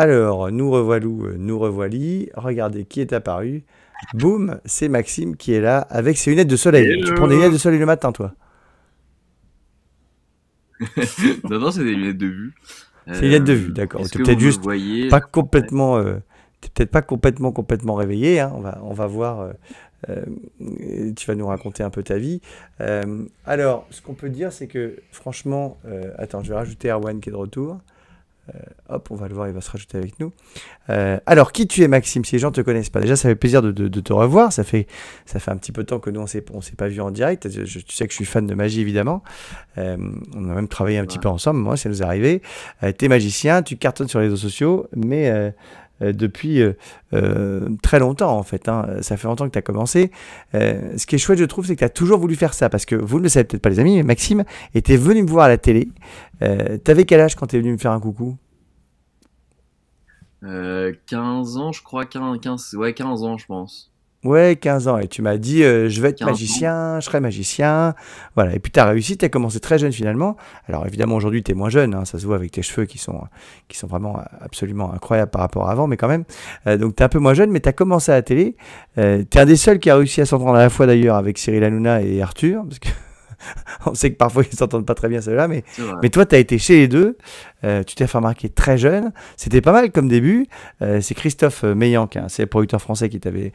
Alors, nous revoilou, euh, nous revoili. Regardez qui est apparu. Boum, c'est Maxime qui est là avec ses lunettes de soleil. Tu prends des lunettes de soleil le matin, toi Non, non, c'est des lunettes de vue. C'est des lunettes de vue, euh, d'accord. Tu peut-être pas complètement. Euh, peut-être pas complètement complètement réveillé. Hein. On va voir. tu vas nous raconter un peu ta vie. alors, ce qu'on peut dire, c'est que franchement, attends, je vais rajouter Erwan qui est de retour. Euh, hop, on va le voir, il va se rajouter avec nous. Euh, alors, qui tu es, Maxime Si les gens ne te connaissent pas, déjà, ça fait plaisir de, te revoir. Ça fait, ça fait un petit peu de temps que nous, on ne s'est pas vu en direct. tu sais que je suis fan de magie, évidemment. Euh, on a même travaillé un petit peu ensemble, moi, ça nous est arrivé. tu es magicien, tu cartonnes sur les réseaux sociaux, mais euh, depuis euh, euh, très longtemps en fait. Hein. Ça fait longtemps que tu as commencé. ce qui est chouette, je trouve, c'est que tu as toujours voulu faire ça parce que vous ne le savez peut-être pas, les amis, mais Maxime était venu me voir à la télé. T'avais quel âge quand tu es venu me faire un coucou 15 ans, je crois, ouais, 15 ans, je pense. Ouais, 15 ans. Et tu m'as dit, euh, je vais être magicien, je serai magicien. Voilà. Et puis, tu as réussi, tu as commencé très jeune finalement. Alors, évidemment, aujourd'hui, tu es moins jeune. Hein. ça se voit avec tes cheveux qui sont, qui sont vraiment euh, absolument incroyables par rapport à avant, mais quand même. Euh, donc, tu un peu moins jeune, mais tu as commencé à la télé. Euh, tu es un des seuls qui a réussi à s'entendre à la fois d'ailleurs avec Cyril Hanouna et Arthur, on sait que parfois ils s'entendent pas très bien ceux-là, mais, mais toi, tu as été chez les deux. Euh, tu t'es fait remarquer très jeune. C'était pas mal comme début. Euh, c'est Christophe euh, Meillanc, hein. c'est le producteur français qui t'avait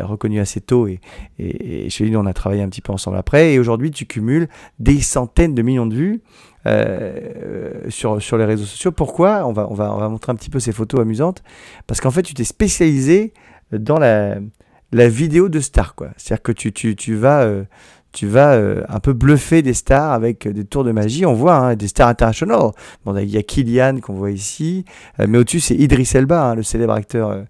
reconnu assez tôt. Et, et, chez lui, on a travaillé un petit peu ensemble après. Et aujourd'hui, tu cumules des centaines de millions de vues. sur, sur les réseaux sociaux. Pourquoi on va, on, va, on va montrer un petit peu ces photos amusantes. Parce qu'en fait, tu t'es spécialisé dans la, vidéo de star. C'est-à-dire que tu, tu, tu vas tu vas euh, un peu bluffer des stars avec euh, des tours de magie. On voit hein, des stars internationales. Bon, il y a Kylian qu'on voit ici, euh, mais au-dessus c'est Idris Elba, hein, le célèbre acteur américain.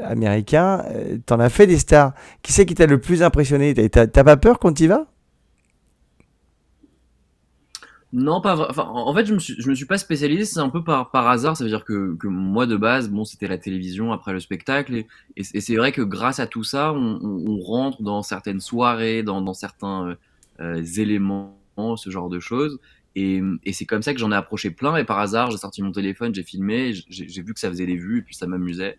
américain. T'en as fait des stars. Qui c'est qui t'a le plus impressionné T'as pas peur quand y vas non, pas en fait, je me suis, je me suis pas spécialisé, c'est un peu par, par hasard. Ça veut dire que, que moi, de base, bon, c'était la télévision après le spectacle. Et, c'est vrai que grâce à tout ça, on, rentre dans certaines soirées, dans, dans certains euh, euh, éléments, ce genre de choses. Et, et c'est comme ça que j'en ai approché plein. Et par hasard, j'ai sorti mon téléphone, j'ai filmé, j'ai vu que ça faisait des vues, et puis ça m'amusait.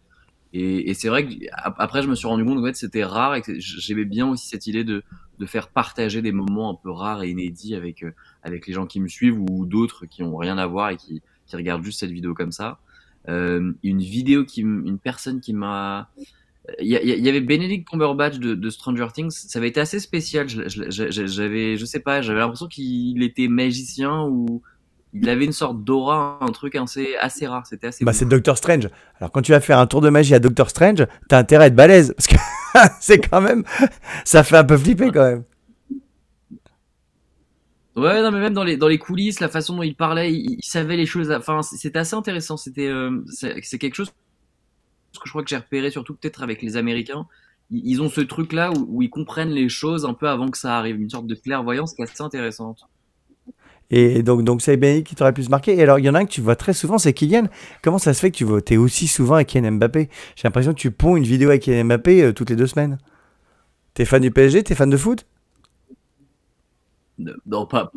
Et, c'est vrai qu'après, je me suis rendu compte que c'était rare et que j'aimais bien aussi cette idée de, faire partager des moments un peu rares et inédits avec, euh, avec les gens qui me suivent ou d'autres qui n'ont rien à voir et qui, regardent juste cette vidéo comme ça. Euh, une vidéo qui, une personne qui m'a, il y, avait Benedict Cumberbatch de, de, Stranger Things. Ça avait été assez spécial. J'avais, je sais pas, j'avais l'impression qu'il était magicien ou il avait une sorte d'aura, un truc assez, assez rare. C'était assez. Bah, c'est Doctor Strange. Alors, quand tu vas faire un tour de magie à Doctor Strange, t'as intérêt à être balèze. Parce que c'est quand même. Ça fait un peu flipper quand même. Ouais, non, mais même dans les, dans les coulisses, la façon dont il parlait, il, savait les choses. Enfin, c'était assez intéressant. C'était, euh, c'est quelque chose que je crois que j'ai repéré, surtout peut-être avec les Américains. Ils, ont ce truc-là où, ils comprennent les choses un peu avant que ça arrive, une sorte de clairvoyance qui est assez intéressante. Et donc, donc c'est Benny qui t'aurait plus marquer Et alors, il y en a un que tu vois très souvent, c'est Kylian. Comment ça se fait que tu votes es aussi souvent avec Kylian Mbappé J'ai l'impression que tu ponds une vidéo avec Kylian Mbappé euh, toutes les deux semaines. T'es fan du PSG T'es fan de foot Non, pas.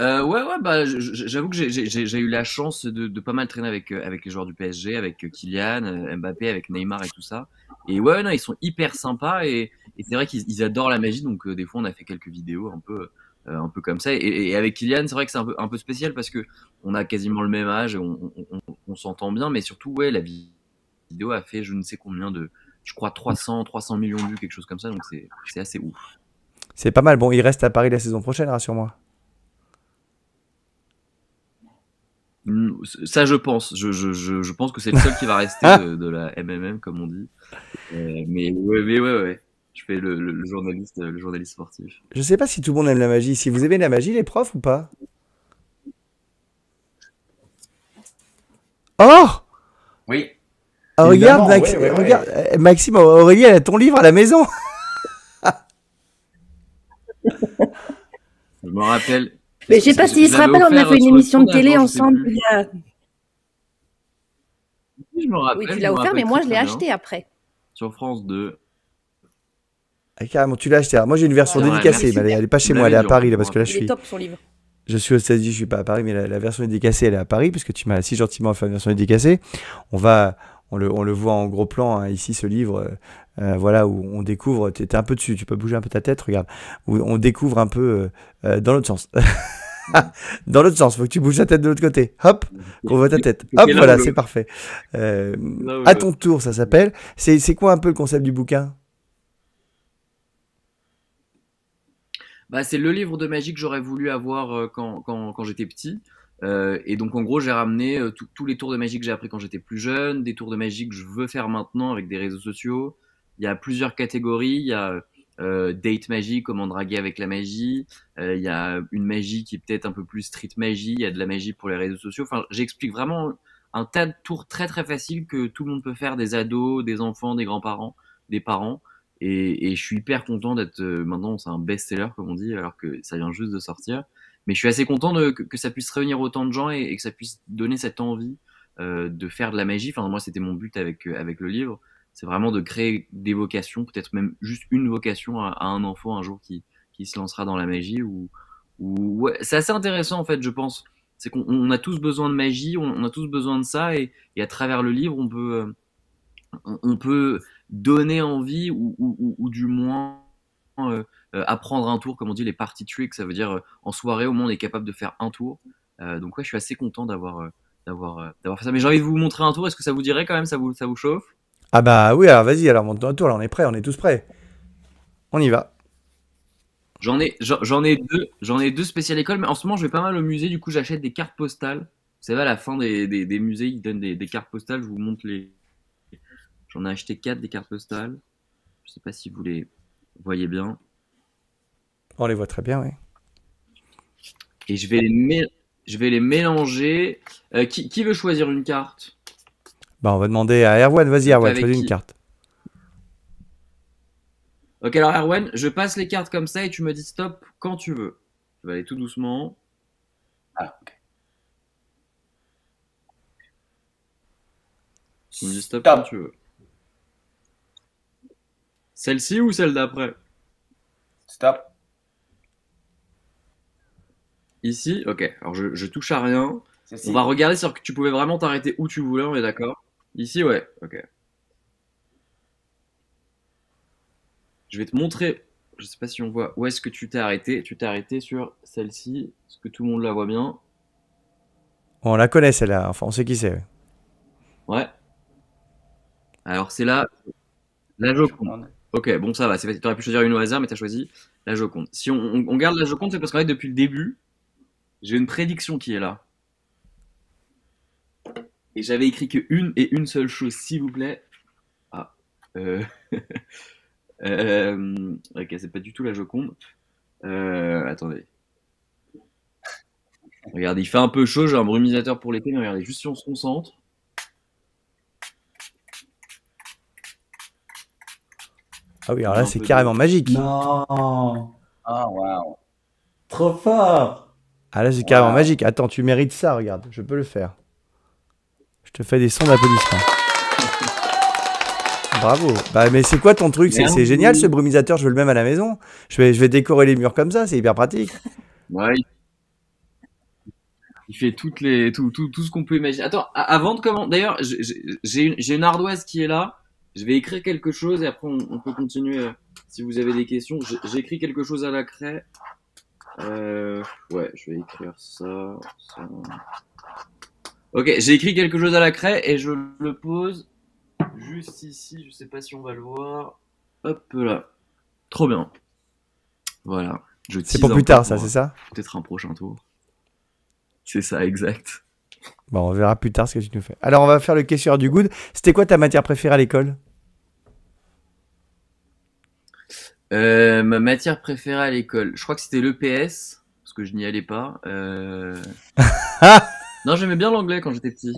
Euh, ouais, ouais, bah, j'avoue que j'ai eu la chance de, pas mal traîner avec, euh, avec les joueurs du PSG, avec Kylian, Mbappé, avec Neymar et tout ça. Et ouais, non, ils sont hyper sympas et, c'est vrai qu'ils adorent la magie, donc des fois on a fait quelques vidéos un peu euh, un peu comme ça. Et, avec Kylian, c'est vrai que c'est un peu, spécial parce que on a quasiment le même âge, on, on, s'entend bien, mais surtout, ouais, la vidéo a fait je ne sais combien de, je crois 300, 300 millions de vues, quelque chose comme ça, donc c'est assez ouf. C'est pas mal. Bon, il reste à Paris la saison prochaine, rassure-moi. Ça, je pense. Je, pense que c'est le seul qui va rester de, la MMM, comme on dit. Euh, mais ouais, mais ouais, ouais. Je fais le, journaliste, le journaliste sportif. Je sais pas si tout le monde aime la magie. Si vous aimez la magie, les profs ou pas Oh Oui. Ah, regarde, regarde euh, Maxime, Aurélie, elle a ton livre à la maison. je me rappelle. Mais je sais pas s'il si se rappelle, on a fait une émission de télé hein, ensemble. Oui, tu l'as offert, mais moi je l'ai acheté après. Sur France 2. Ah, carrément, tu l'as acheté. moi, j'ai une version dédicacée, elle, est pas chez moi, elle est à Paris, là, parce que là, je suis. Je suis au je suis pas à Paris, mais la, version dédicacée, elle est à Paris, parce que tu m'as si gentiment fait une version dédicacée. On va, on le, voit en gros plan hein, ici, ce livre, euh, euh, voilà, où on découvre. T'es un peu dessus, tu peux bouger un peu ta tête, regarde. on découvre un peu euh, dans l'autre sens. dans l'autre sens, faut que tu bouges ta tête de l'autre côté. Hop, qu'on voit ta tête. Hop, voilà, c'est parfait. à ton tour, ça s'appelle. C'est quoi un peu le concept du bouquin Bah, c'est le livre de magie que j'aurais voulu avoir euh, quand, j'étais petit. Euh, et donc en gros, j'ai ramené euh, tous les tours de magie que j'ai appris quand j'étais plus jeune, des tours de magie que je veux faire maintenant avec des réseaux sociaux. Il y a plusieurs catégories. Il y a date magie, comment draguer avec la magie. Il y a une magie qui est peut-être un peu plus street magie. Il y a de la magie pour les réseaux sociaux. Enfin, j'explique vraiment un tas de tours très très faciles que tout le monde peut faire, des ados, des enfants, des grands-parents, des parents. Et, je suis hyper content d'être euh, maintenant, c'est un best-seller comme on dit, alors que ça vient juste de sortir. Mais je suis assez content que, ça puisse réunir autant de gens et, que ça puisse donner cette envie euh, de faire de la magie. Enfin, moi, c'était mon but avec, euh, avec le livre. C'est vraiment de créer des vocations, peut-être même juste une vocation à, un enfant un jour qui, qui se lancera dans la magie. Ou, ou... Ouais, c'est assez intéressant, en fait, je pense. C'est qu'on a tous besoin de magie, on, a tous besoin de ça. Et, à travers le livre, on peut, on peut donner envie ou, du moins euh, euh, apprendre un tour, comme on dit, les party tricks, ça veut dire euh, en soirée au moins on est capable de faire un tour. donc ouais, je suis assez content d'avoir d'avoir d'avoir fait ça. Mais j'ai envie de vous montrer un tour. Est-ce que ça vous dirait quand même Ça vous ça vous chauffe Ah bah oui, alors vas-y, alors monte un tour. Là, on est prêt, on est tous prêts. On y va. J'en ai j'en ai deux j'en ai deux spéciales écoles, mais en ce moment je vais pas mal au musée. Du coup, j'achète des cartes postales. Vous savez, à la fin des, des, musées, ils donnent des cartes postales. Je vous montre les, J'en ai acheté 4 des cartes postales. Je sais pas si vous les voyez bien. On les voit très bien, oui. Et je vais les, mélanger. Euh, qui, veut choisir une carte bah, On va demander à Erwan. Vas-y, Erwan, choisis une carte. Ok, alors Erwan, je passe les cartes comme ça et tu me dis stop quand tu veux. Je vais aller tout doucement. dis stop. quand tu veux. Celle-ci ou celle d'après Stop. Ici Ok, alors je, touche à rien. On va regarder sur que tu pouvais vraiment t'arrêter où tu voulais, on est d'accord Ici, ouais, ok. Je vais te montrer, je sais pas si on voit, où est-ce que tu t'es arrêté. Tu t'es arrêté sur celle-ci, est-ce que tout le monde la voit bien On la connaît celle-là, enfin on sait qui c'est. Ouais. Alors c'est là, la, Ok, bon, ça va. Tu aurais pu choisir une au hasard, mais tu as choisi la Joconde. Si on, garde la Joconde, c'est parce qu'en fait, depuis le début, j'ai une prédiction qui est là. Et j'avais écrit que une et une seule chose, s'il vous plaît. Ah. Euh... euh ok, c'est pas du tout la Joconde. Euh, attendez. Regardez, il fait un peu chaud, j'ai un brumisateur pour l'été, mais regardez, juste si on se concentre. Ah oui, alors là, c'est carrément magique. Non Ah, waouh Trop fort Ah là, c'est carrément magique. Attends, tu mérites ça, regarde. Je peux le faire. Je te fais des sons d'applaudissements. Bravo. Bah, mais c'est quoi ton truc C'est génial ce brumisateur, je veux le même à la maison. Je vais, je vais décorer les murs comme ça, c'est hyper pratique. Ouais. Il fait toutes les, tout, tout, ce qu'on peut imaginer. Attends, avant de commencer, d'ailleurs, j'ai une ardoise qui est là. Je vais écrire quelque chose et après on, peut continuer euh, si vous avez des questions. J'écris quelque chose à la craie. Euh, ouais, je vais écrire ça. ça. Ok, j'ai écrit quelque chose à la craie et je le pose juste ici. Je sais pas si on va le voir. Hop là. Trop bien. Voilà. C'est pour plus tard, ça, c'est ça euh, Peut-être un prochain tour. C'est ça, exact. Bon, on verra plus tard ce que tu nous fais. Alors, on va faire le questionnaire du good. C'était quoi ta matière préférée à l'école Euh, ma matière préférée à l'école, je crois que c'était l'EPS, parce que je n'y allais pas. Euh... non, j'aimais bien l'anglais quand j'étais petit.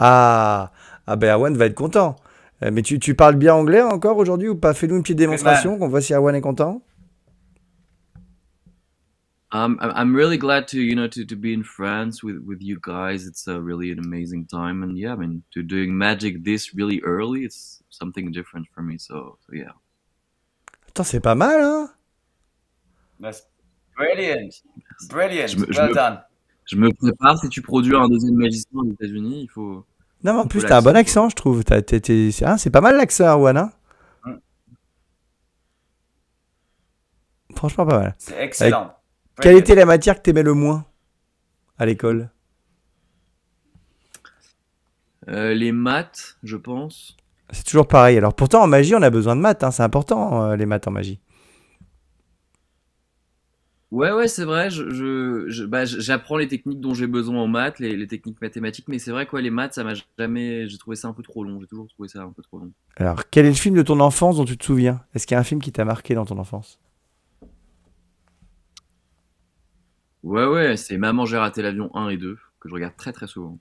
Ah, ah ben Awan va être content. Euh, mais tu, tu parles bien anglais encore aujourd'hui ou pas Fais-nous une petite eh ben, démonstration qu'on voit si Awan est content. Um, I'm really glad to you know to, to be in France with, with you guys. It's a really an amazing time, and yeah, I mean, to doing magic this really early, it's something different for me. So, so yeah c'est pas mal, hein bah, Brilliant. Brilliant. Je me, well done. Je me prépare. Si tu produis un deuxième magicien aux États-Unis, il faut. Non, mais en plus, t'as un bon accent, je trouve. Hein, c'est pas mal l'accent, Arwan. Hein mm. Franchement, pas mal. C'est excellent. Quelle était la matière que t'aimais le moins à l'école euh, Les maths, je pense. C'est toujours pareil. Alors pourtant, en magie, on a besoin de maths. Hein. C'est important, euh, les maths en magie. Ouais, ouais, c'est vrai. Bah, j'apprends les techniques dont j'ai besoin en maths, les, techniques mathématiques, mais c'est vrai quoi, les maths, ça m'a jamais. J'ai trouvé ça un peu trop long. J'ai toujours trouvé ça un peu trop long. Alors, quel est le film de ton enfance dont tu te souviens Est-ce qu'il y a un film qui t'a marqué dans ton enfance Ouais, ouais, c'est Maman, j'ai raté l'avion 1 et 2, que je regarde très très souvent.